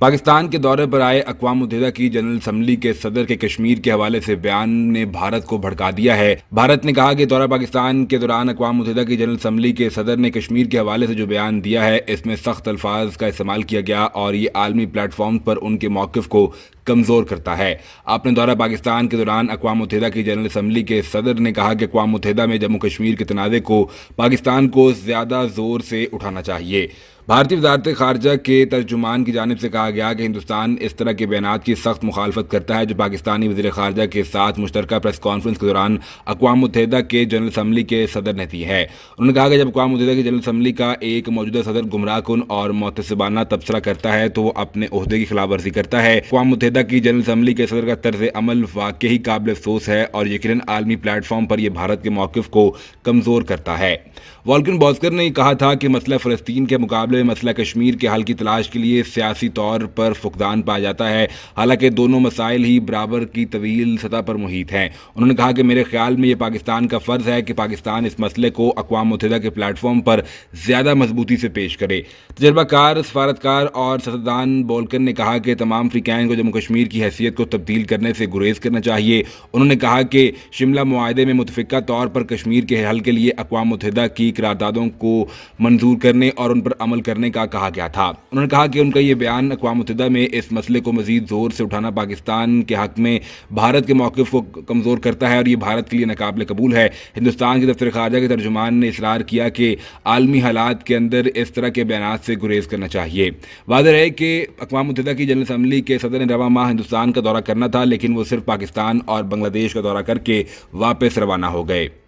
पाकिस्तान के दौरे पर आए अकवा मुतहदा की जनरल असम्बली के सदर के कश्मीर के हवाले से बयान ने भारत को भड़का दिया है भारत ने कहा कि दौरा पाकिस्तान के दौरान अकवा मुतहदा की जनरल असम्बली के सदर ने कश्मीर के हवाले से जो बयान दिया है इसमें सख्त अल्फाज का इस्तेमाल किया गया और ये आलमी प्लेटफॉर्म पर उनके मौकफ को कमज़ोर करता है अपने दौरा पाकिस्तान के दौरान अकवा मुतहदा की जनरल असम्बली के सदर ने कहा कि अकवा मुतहदा में जम्मू कश्मीर के तनाज़े को पाकिस्तान को ज़्यादा ज़ोर से उठाना चाहिए भारतीय वजारत खारजा के तर्जुमान की जानब से कहा गया कि हिंदुस्तान इस तरह के बयान की सख्त मुखालफत करता है जो पाकिस्तानी वजी खारजा के साथ मुश्तर प्रेस कॉन्फ्रेंस के दौरान अकवा मुतहदा के जनरल असम्बली के सदर ने दी है उन्होंने कहा कि जब अकवा मुतहदा की जनरल असम्बली का एक मौजूदा सदर गुमराह कन और मुतसबाना तबसरा करता है तो वो अपने अहदे की खिलाफ वर्जी करता है अकवा मुतहदा अमेरिका की जनरल असम्बली के सदर का तर्ज अमल वाकई ही काबिल अफसोस है और यकीन आलमी प्लेटफॉर्म पर यह भारत के मौकफ को कमज़ोर करता है वॉल्किन बॉस्कर ने कहा था कि मसला फ़लस्तीन के मुकाबले में मसला कश्मीर के हल की तलाश के लिए सियासी तौर पर फुकदान पाया जाता है हालांकि दोनों मसाइल ही बराबर की तवील सतह पर मुहित हैं उन्होंने कहा कि मेरे ख्याल में यह पाकिस्तान का फ़र्ज़ है कि पाकिस्तान इस मसले को अकवा मुतहदा के प्लेटफॉर्म पर ज़्यादा मजबूती से पेश करे तजर्बाकार सफारतकार और सतदान बोलकर ने कहा कि तमाम फ्रीकैन को जम्मू कश्मीर कश्मीर की हैसियत को तब्दील करने से गुरेज करना चाहिए उन्होंने कहा कि शिमला माहे में मुतफ़ा तौर पर कश्मीर के हल के लिए अकवा मुतहदा की करारदादों को मंजूर करने और उन पर अमल करने का कहा गया था उन्होंने कहा कि उनका यह बयान अकवा मुतहदा में इस मसले को मजीद ज़ोर से उठाना पाकिस्तान के हक में भारत के मौक़ को कमज़ोर करता है और ये भारत के लिए नाकबले कबूल है हिंदुस्तान के दफ्तर खारजा के तर्जुमान ने इसरार किया कि आलमी हालात के अंदर इस तरह के बयान से गुरेज करना चाहिए वादा है कि अकवा मुतहदा की जनरल असम्बली के सदर रवा माह हिंदुस्तान का दौरा करना था लेकिन वो सिर्फ पाकिस्तान और बांग्लादेश का दौरा करके वापस रवाना हो गए